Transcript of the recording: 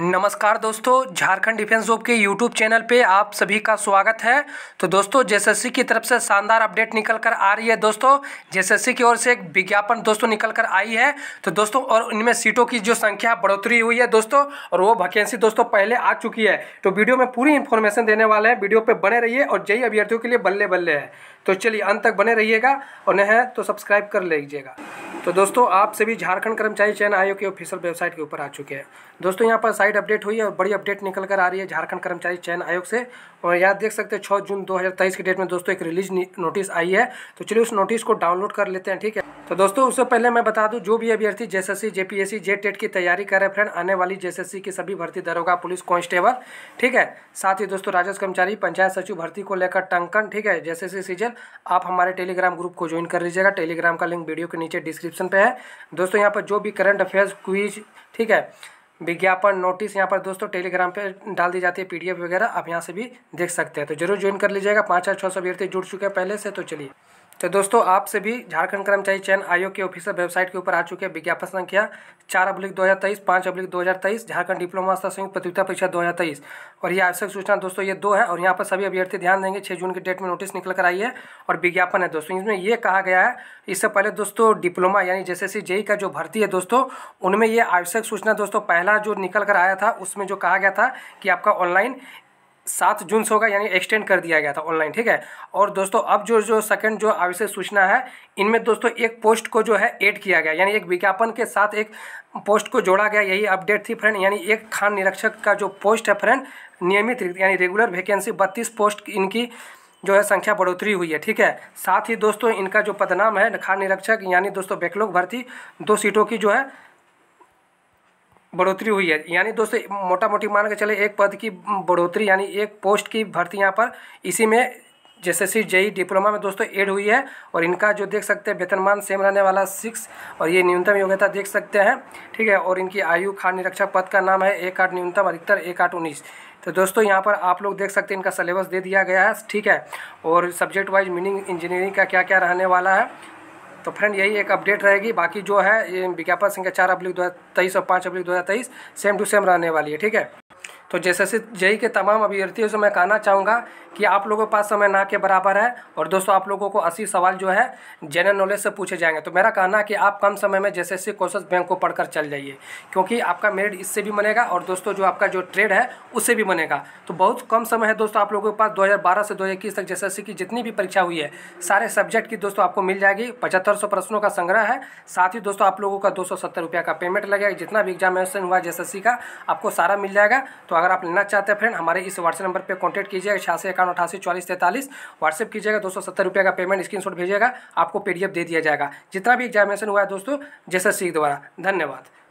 नमस्कार दोस्तों Jharkhand defence job के यूट्यूब चैनल पे आप सभी का स्वागत है तो दोस्तों जेएसएससी की तरफ से शानदार अपडेट निकल कर आ रही है दोस्तों जेएसएससी की ओर से एक विज्ञापन दोस्तों निकल कर आई है तो दोस्तों और इनमें सीटों की जो संख्या बढ़ोतरी हुई है दोस्तों और वो वैकेंसी दोस्तों पहले आ चुकी है तो वीडियो में पूरी इन्फॉर्मेशन देने वाले हैं वीडियो पर बने रहिए और जय अभ्यर्थियों के लिए बल्ले बल्ले है तो चलिए अंत तक बने रहिएगा और न है तो सब्सक्राइब कर लीजिएगा तो दोस्तों आप सभी झारखंड कर्मचारी चयन आयोग की ऑफिशियल वेबसाइट के ऊपर आ चुके हैं दोस्तों यहाँ पर साइट अपडेट हुई है और बड़ी अपडेट निकल कर आ रही है झारखंड कर्मचारी चयन आयोग से और यहाँ देख सकते हैं 6 जून 2023 के डेट में दोस्तों एक रिलीज नोटिस आई है तो चलिए उस नोटिस को डाउनलोड कर लेते हैं ठीक है तो दोस्तों उससे पहले मैं बता दूँ जो भी अभ्यर्थी जे जेपीएससी जेटेट की तैयारी कर रहे फ्रेंड आने वाली जे की सभी भर्ती दरोगा पुलिस कांस्टेबल ठीक है साथ ही दोस्तों राजस्व कर्मचारी पंचायत सचिव भर्ती को लेकर टंकन ठीक है जैसे सीजन आप हमारे टेलीग्राम ग्रुप को ज्वाइन कर लीजिएगा टेलीग्राम का लिंक वीडियो के नीचे डिस डिस्क्रिप्शन पे है दोस्तों यहाँ पर जो भी करंट अफेयर्स क्विज ठीक है विज्ञापन नोटिस यहाँ पर दोस्तों टेलीग्राम पे डाल दी जाती है पीडीएफ वगैरह आप यहाँ से भी देख सकते हैं तो जरूर ज्वाइन कर लीजिएगा पाँच हज़ार छः सौ अभ्यर्थी जुड़ चुके हैं पहले से तो चलिए तो दोस्तों आप सभी झारखंड कर्मचारी चयन आयोग के ऑफिशियल वेबसाइट के ऊपर आ चुके हैं विज्ञापन संख्या चार अब्लिक दो हज़ार तेईस पाँच अब्लिक दो हज़ार तेईस झारखंड डिप्लोमा स्तर संयुक्त प्रतियोगिता परीक्षा दो हज़ार तेईस और ये आवश्यक सूचना दोस्तों ये दो है और यहाँ पर सभी अभ्यर्थी ध्यान देंगे छः जून की डेट में नोटिस निकल कर आई है और विज्ञापन है दोस्तों इसमें ये कहा गया है इससे पहले दोस्तों डिप्लोमा यानी जैसे सी जेई का जो भर्ती है दोस्तों उनमें ये आवश्यक सूचना दोस्तों पहला जो निकल कर आया था उसमें जो कहा गया था कि आपका ऑनलाइन सात जून से होगा यानी एक्सटेंड कर दिया गया था ऑनलाइन ठीक है और दोस्तों अब जो जो सेकंड जो आवश्यक सूचना है इनमें दोस्तों एक पोस्ट को जो है ऐड किया गया यानी एक विज्ञापन के साथ एक पोस्ट को जोड़ा गया यही अपडेट थी फ्रेंड यानी एक खान निरीक्षक का जो पोस्ट है फ्रेंड नियमित यानी रेगुलर वैकेंसी बत्तीस पोस्ट इनकी जो है संख्या बढ़ोतरी हुई है ठीक है साथ ही दोस्तों इनका जो पदनाम है खान निरीक्षक यानी दोस्तों बैकलॉग भर्ती दो सीटों की जो है बढ़ोतरी हुई है यानी दोस्तों मोटा मोटी मान के चले एक पद की बढ़ोतरी यानी एक पोस्ट की भर्ती यहाँ पर इसी में जैसे सी जेई डिप्लोमा में दोस्तों ऐड हुई है और इनका जो देख सकते हैं वेतनमान सेम रहने वाला सिक्स और ये न्यूनतम योग्यता देख सकते हैं ठीक है और इनकी आयु खान निरीक्षक पद का नाम है एक आठ न्यूनतम अधिकतर एक आठ उन्नीस तो दोस्तों यहाँ पर आप लोग देख सकते हैं इनका सिलेबस दे दिया गया है ठीक है और सब्जेक्ट वाइज मीनिंग इंजीनियरिंग का क्या क्या रहने वाला है तो फ्रेंड यही एक अपडेट रहेगी बाकी जो है ये विज्ञापन संख्या चार अब्लिक दो हज़ार तेईस और पाँच अब्लिक दो हज़ार तेईस सेम टू सेम रहने वाली है ठीक है तो जैसे से जेई के तमाम अभ्यर्थियों से मैं कहना चाहूँगा कि आप लोगों के पास समय ना के बराबर है और दोस्तों आप लोगों को अस्सी सवाल जो है जनरल नॉलेज से पूछे जाएंगे तो मेरा कहना है कि आप कम समय में जैसे से क्वेश्चन बैंक को पढ़कर चल जाइए क्योंकि आपका मेरिट इससे भी बनेगा और दोस्तों जो आपका जो ट्रेड है उससे भी बनेगा तो बहुत कम समय है दोस्तों आप लोगों के पास दो से दो तक जैसे की जितनी भी परीक्षा हुई है सारे सब्जेक्ट की दोस्तों आपको मिल जाएगी पचहत्तर प्रश्नों का संग्रह है साथ ही दोस्तों आप लोगों का दो सौ का पेमेंट लगेगा जितना भी एग्जामिनेशन हुआ जैसे का आपको सारा मिल जाएगा तो अगर आप लेना चाहते हैं फ्रेंड हमारे इस व्हाट्सएप नंबर पर कॉन्टेक्ट कीजिएगा छियासी इक्यावन अठासी चालीस तैंतालीस व्हाट्सएप कीजिएगा दो सौ सत्तर रुपये का पेमेंट स्क्रीनशॉट भेजिएगा आपको पीडीएफ दे दिया जाएगा जितना भी एग्जामिनेशन हुआ है दोस्तों जैसा सीख द्वारा धन्यवाद